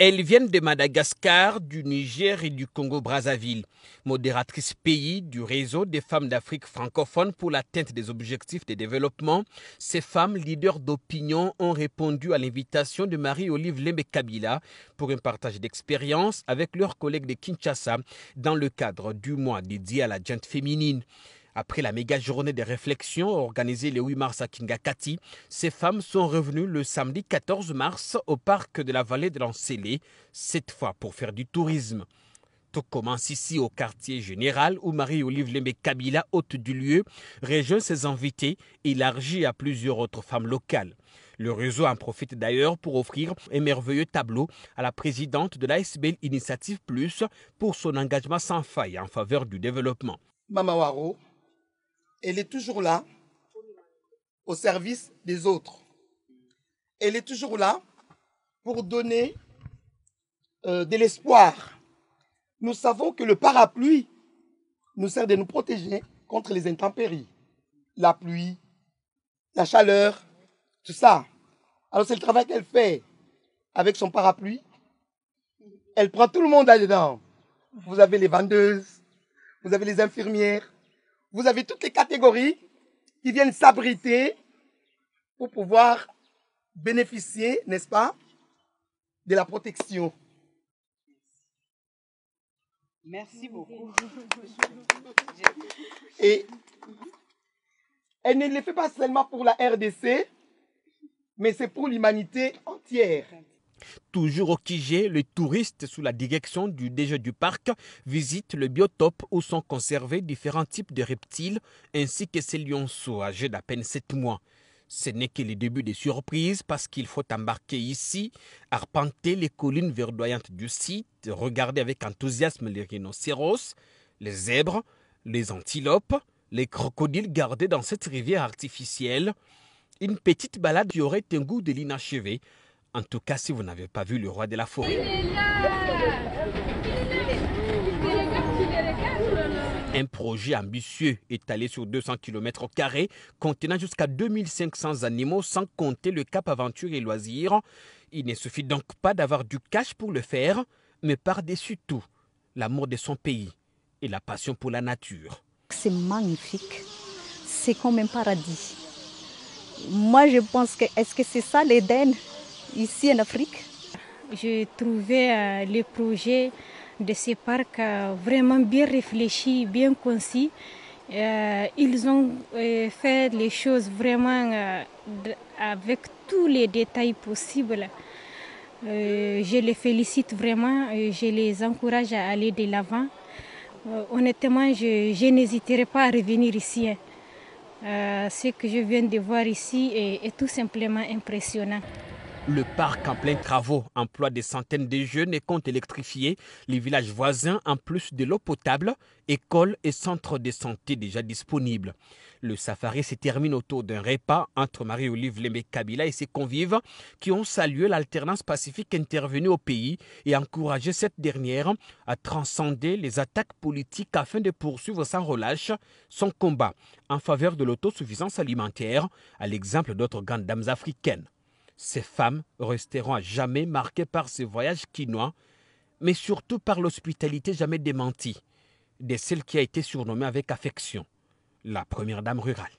Elles viennent de Madagascar, du Niger et du Congo-Brazzaville. Modératrice pays du réseau des femmes d'Afrique francophone pour l'atteinte des objectifs de développement, ces femmes, leaders d'opinion, ont répondu à l'invitation de Marie-Olive Lembe Kabila pour un partage d'expérience avec leurs collègues de Kinshasa dans le cadre du mois dédié à la gente féminine. Après la méga journée de réflexions organisée le 8 mars à Kingakati, ces femmes sont revenues le samedi 14 mars au parc de la vallée de l'Ancélé, cette fois pour faire du tourisme. Tout commence ici au quartier général où Marie-Olive Lembe Kabila, hôte du lieu, rejoint ses invités et élargit à plusieurs autres femmes locales. Le réseau en profite d'ailleurs pour offrir un merveilleux tableau à la présidente de l'ASBL Initiative Plus pour son engagement sans faille en faveur du développement. Mama Waro, elle est toujours là au service des autres. Elle est toujours là pour donner euh, de l'espoir. Nous savons que le parapluie nous sert de nous protéger contre les intempéries, la pluie, la chaleur, tout ça. Alors c'est le travail qu'elle fait avec son parapluie. Elle prend tout le monde là-dedans. Vous avez les vendeuses, vous avez les infirmières, vous avez toutes les catégories qui viennent s'abriter pour pouvoir bénéficier, n'est-ce pas, de la protection. Merci beaucoup. Et elle ne le fait pas seulement pour la RDC, mais c'est pour l'humanité entière. Toujours au Kijé, les touristes, sous la direction du déjeuner du parc, visitent le biotope où sont conservés différents types de reptiles ainsi que ces lions sauvages d'à peine 7 mois. Ce n'est que le début des surprises parce qu'il faut embarquer ici, arpenter les collines verdoyantes du site, regarder avec enthousiasme les rhinocéros, les zèbres, les antilopes, les crocodiles gardés dans cette rivière artificielle. Une petite balade qui aurait un goût de l'inachevé en tout cas, si vous n'avez pas vu le roi de la forêt. Un projet ambitieux étalé sur 200 km contenant jusqu'à 2500 animaux sans compter le cap aventure et loisirs. Il ne suffit donc pas d'avoir du cash pour le faire, mais par-dessus tout, l'amour de son pays et la passion pour la nature. C'est magnifique, c'est comme un paradis. Moi je pense que est-ce que c'est ça l'Éden ici en Afrique. J'ai trouvé euh, le projet de ces parcs euh, vraiment bien réfléchi, bien concis. Euh, ils ont fait les choses vraiment avec tous les détails possibles. Je les félicite vraiment, je les encourage à aller de l'avant. Honnêtement, je, n'hésiterai pas à revenir ici. Hein. ce que je viens de voir ici est tout simplement impressionnant. Le parc en plein travaux emploie des centaines de jeunes et compte électrifier les villages voisins en plus de l'eau potable, écoles et centres de santé déjà disponibles. Le safari se termine autour d'un repas entre Marie-Olive Lemé Kabila et ses convives qui ont salué l'alternance pacifique intervenue au pays et encouragé cette dernière à transcender les attaques politiques afin de poursuivre sans relâche son combat en faveur de l'autosuffisance alimentaire, à l'exemple d'autres grandes dames africaines. Ces femmes resteront à jamais marquées par ce voyage quinois, mais surtout par l'hospitalité jamais démentie de celle qui a été surnommée avec affection la première dame rurale.